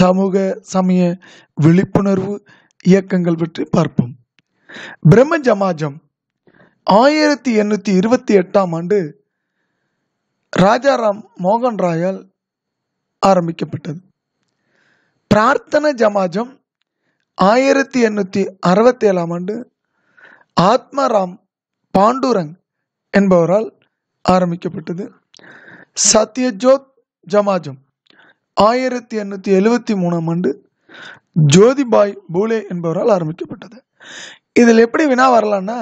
சமூக சமய விழிப்புணர்வு இயக்கங்கள் பற்றி பார்ப்போம் பிரம்ம ஜமாஜம் ஆயிரத்தி எண்ணூற்றி இருபத்தி எட்டாம் ஆண்டு ராஜாராம் மோகன் ராயால் ஆரம்பிக்கப்பட்டது பிரார்த்தன ஜமாஜம் ஆயிரத்தி எண்ணூற்றி அறுபத்தி ஏழாம் ஆண்டு ஆத்மாராம் பாண்டுரங் என்பவரால் ஆரம்பிக்கப்பட்டது சத்யஜோத் ஜமாஜம் ஆயிரத்தி எண்ணூற்றி எழுவத்தி மூணாம் ஆண்டு ஜோதிபாய் பூலே என்பவரால் ஆரம்பிக்கப்பட்டது இதில் எப்படி வினா வரலான்னா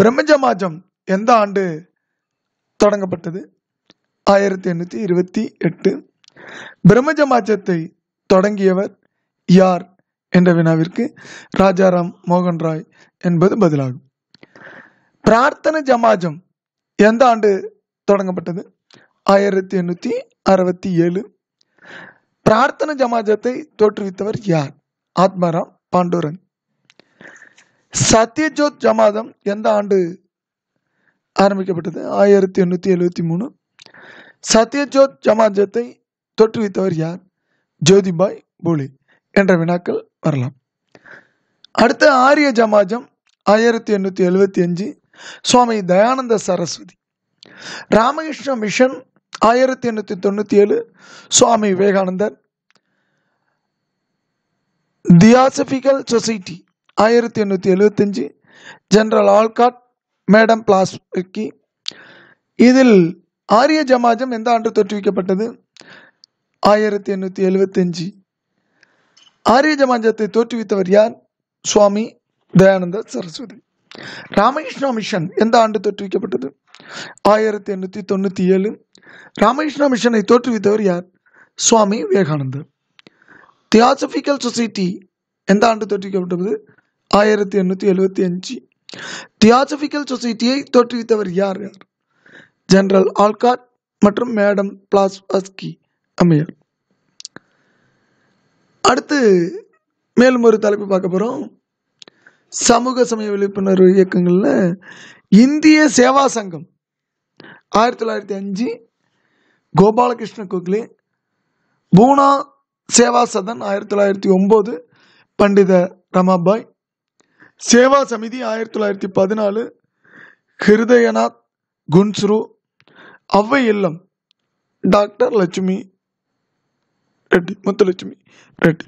பிரம்மஜமாஜம் எந்த ஆண்டு தொடங்கப்பட்டது ஆயிரத்தி எண்ணூற்றி இருபத்தி எட்டு பிரம்மஜமாஜத்தை தொடங்கியவர் யார் என்ற வினாவிற்கு ராஜாராம் மோகன் ராய் என்பது பதிலாகும் பிரார்த்தன ஜமாஜம் எந்த ஆண்டு தொடங்கப்பட்டது ஆயிரத்தி எண்ணூற்றி அறுபத்தி ஏழு பிரார்த்தன ஜமாஜத்தை தோற்றுவித்தவர் யார் ஆத்மாராம் பாண்டூரன் சத்யஜோத் ஜமாதம் எந்த ஆண்டு ஆரம்பிக்கப்பட்டது ஆயிரத்தி எண்ணூற்றி எழுபத்தி மூணு சத்யஜோத் ஜமாஜத்தை தோற்றுவித்தவர் யார் ஜோதிபாய் போலி என்ற வினாக்கள் வரலாம் அடுத்த ஆரிய ஜமாஜம் ஆயிரத்தி எண்ணூற்றி எழுபத்தி அஞ்சு சுவாமி தயானந்த சரஸ்வதி ராமகிருஷ்ண மிஷன் ஆயிரத்தி எண்ணூற்றி தொண்ணூற்றி ஏழு சுவாமி விவேகானந்தர் தியாசபிகல் சொசைட்டி ஆயிரத்தி எண்ணூற்றி எழுபத்தஞ்சு ஜென்ரல் ஆல்காட் மேடம் பிளாஸ்கி இதில் ஆரிய ஜமாஜம் எந்த ஆண்டு தோற்றுவிக்கப்பட்டது ஆயிரத்தி எண்ணூற்றி எழுபத்தஞ்சு ஆரிய ஜமாஜத்தை தோற்றுவித்தவர் யார் சுவாமி தயானந்த சரஸ்வதி ராமகிருஷ்ணா மிஷன் எந்த ஆண்டு தோற்றுவிக்கப்பட்டது ஆயிரத்தி எண்ணூற்றி தொண்ணூற்றி ஏழு ராமகிருஷ்ணா மிஷனை தோற்றுவித்தவர் யார் சுவாமி விவேகானந்தர் தியாசபிக்கல் சொசைட்டி எந்த ஆண்டு தோற்றுவிக்கப்பட்டது ஆயிரத்தி எண்ணூற்றி எழுபத்தி அஞ்சு தியாசபிக்கல் சொசைட்டியை தோற்றுவித்தவர் யார் யார் ஜெனரல் ஆல்காட் மற்றும் மேடம் பிளாஸ் பாஸ்கி அம்மையார் அடுத்து மேலும் ஒரு தலைப்பு பார்க்க போகிறோம் சமூக சமய விழிப்புணர்வு இயக்கங்களில் இந்திய சேவா சங்கம் ஆயிரத்தி தொள்ளாயிரத்தி அஞ்சு கோபாலகிருஷ்ண கோக்லே பூனா சேவா சதன் ஆயிரத்தி தொள்ளாயிரத்தி ஒம்பது பண்டித ரமாபாய் சேவா சமிதி ஆயிரத்தி தொள்ளாயிரத்தி பதினாலு ஹிருதயநாத் குன்ஸ்ரு அவ்வை இல்லம் டாக்டர் லட்சுமி ரெட்டி முத்துலட்சுமி ரெட்டி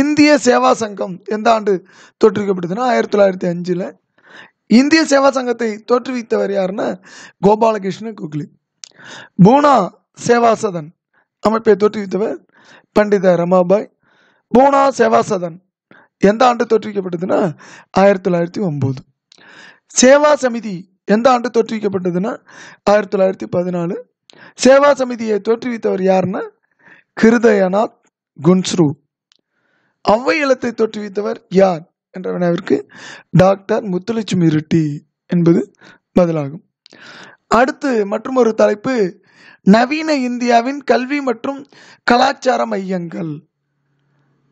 இந்திய சேவா சங்கம் எந்த ஆண்டு தோற்றுவிக்கப்பட்டதுன்னா ஆயிரத்தி தொள்ளாயிரத்தி அஞ்சில் இந்திய சேவா சங்கத்தை தோற்றுவித்தவர் யாருன்னா கோபாலகிருஷ்ண குக்லி பூனா சேவா சதன் அமைப்பை தோற்றுவித்தவர் பண்டித ரமாபாய் பூனா சேவாசதன் எந்த ஆண்டு தோற்றுவிக்கப்பட்டதுன்னா ஆயிரத்தி தொள்ளாயிரத்தி ஒம்பது சேவா சமிதி எந்த ஆண்டு தோற்றுவிக்கப்பட்டதுன்னா ஆயிரத்தி தொள்ளாயிரத்தி பதினாலு சேவா சமிதியை தோற்றுவித்தவர் யாருன்னா கிருதயநாத் குன்ஸ்ரு அவ்வை இலத்தை தோற்றுவித்தவர் யார் என்ற வினாவிற்கு டாக்டர் முத்துலட்சுமி ரெட்டி என்பது பதிலாகும் அடுத்து மற்றொரு தலைப்பு நவீன இந்தியாவின் கல்வி மற்றும் கலாச்சார மையங்கள்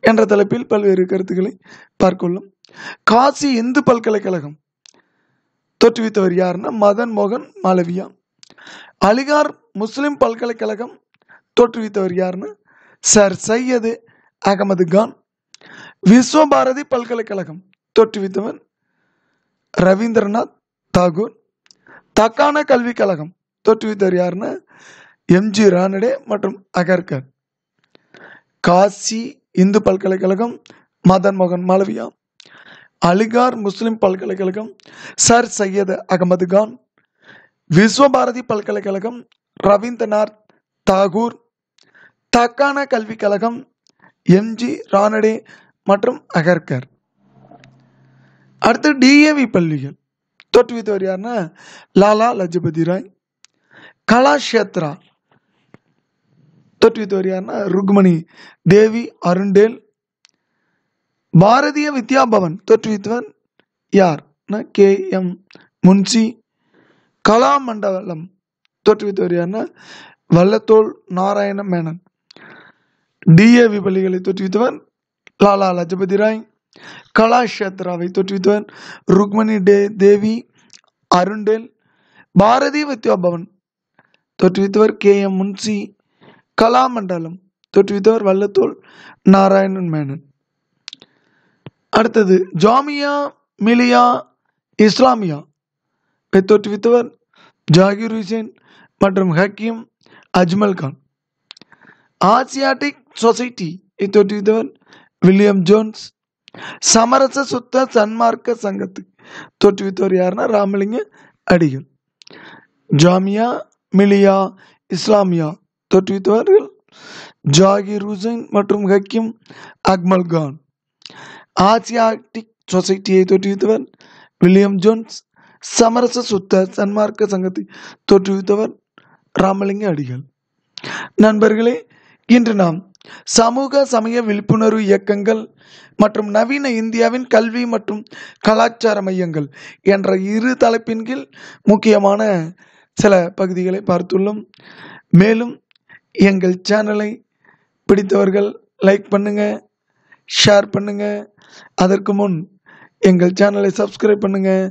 என்ற தலைப்பில் பல்வேறு கருத்துக்களை பார்க்கொள்ளும் காசி இந்து பல்கலைக்கழகம் தோற்றுவித்தவர் யாருன்னா மதன் மோகன் மாலவியா அலிகார் முஸ்லிம் பல்கலைக்கழகம் தோற்றுவித்தவர் யாருன்னா சர் சையது அகமது கான் விஸ்வபாரதி பல்கலைக்கழகம் தோற்றுவித்தவர் ரவீந்திரநாத் தாகூர் தக்கான கல்விக் கழகம் தோற்றுவித்தவர் யாருன்னா எம்ஜி ரானடே மற்றும் அகர்கர் காசி இந்து பல்கலைக்கழகம் மதன் மோகன் மாலவியா அலிகார் முஸ்லிம் பல்கலைக்கழகம் சர் சையது அகமது கான் விஸ்வபாரதி பல்கலைக்கழகம் ரவீந்திரநாத் தாகூர் தக்கான கல்விக் கழகம் எம்ஜி ரானடே மற்றும் அகர்கர் அடுத்து டிஏவி பள்ளிகள் தோற்றுவித்தவர் யாருன்னா லாலா லஜபதி ராய் கலாஷேத்ரா தோற்றுவித்தவர் யாருன்னா ருக்மணி தேவி அருண்டேல் பாரதிய வித்யா பவன் தோற்றுவித்தவர் யார் கே எம் முன்சி கலா மண்டலம் தோற்றுவித்தவர் யாருன்னா வல்லத்தோல் நாராயண மேனன் டிஏவி பள்ளிகளை தோற்றுவித்தவர் லாலா லஜபதி ராய் கலாஷேத்ராவை தோற்றுவித்துவன் ருக்மணி டே தேவி அருண்டேல் பாரதி பவன் தோற்றுவித்தவர் கே எம் முன்சி கலாமண்டலம் தோற்றுவித்தவர் வல்லத்தோல் நாராயணன் மேனன் அடுத்தது ஜாமியா மிலியா இஸ்லாமியா தோற்றுவித்தவர் ஜாகிர் ஹுசேன் மற்றும் ஹக்கீம் அஜ்மல் கான் ஆசியாட்டிக் சொசைட்டி தோற்றுவித்தவர் வில்லியம் ஜோன்ஸ் சமரச சுத்த சன்மார்க்க சங்கத்துக்கு தோற்றுவித்தவர் யாருன்னா ராமலிங்க அடிகள் ஜாமியா மிலியா இஸ்லாமியா தோற்றுவித்தவர்கள் ஜாகிர் ஹுசைன் மற்றும் ஹக்கீம் அக்மல் கான் ஆசியாட்டிக் சொசைட்டியை தோற்றுவித்தவர் வில்லியம் ஜோன்ஸ் சமரச சுத்த சன்மார்க்க சங்கத்தை தோற்றுவித்தவர் ராமலிங்க அடிகள் நண்பர்களே இன்று நாம் சமூக சமய விழிப்புணர்வு இயக்கங்கள் மற்றும் நவீன இந்தியாவின் கல்வி மற்றும் கலாச்சார மையங்கள் என்ற இரு தலைப்பின் கீழ் முக்கியமான சில பகுதிகளை பார்த்துள்ளோம் மேலும் எங்கள் சேனலை பிடித்தவர்கள் லைக் பண்ணுங்கள் ஷேர் பண்ணுங்கள் அதற்கு முன் எங்கள் சேனலை சப்ஸ்கிரைப் பண்ணுங்கள்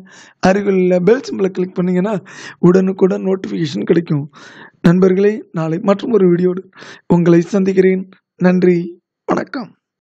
அருகில் உள்ள பெல் சிம்பிளை கிளிக் பண்ணிங்கன்னா உடனுக்குடன் நோட்டிஃபிகேஷன் கிடைக்கும் நண்பர்களே நாளை மற்றும் ஒரு வீடியோடு உங்களை சந்திக்கிறேன் நன்றி வணக்கம்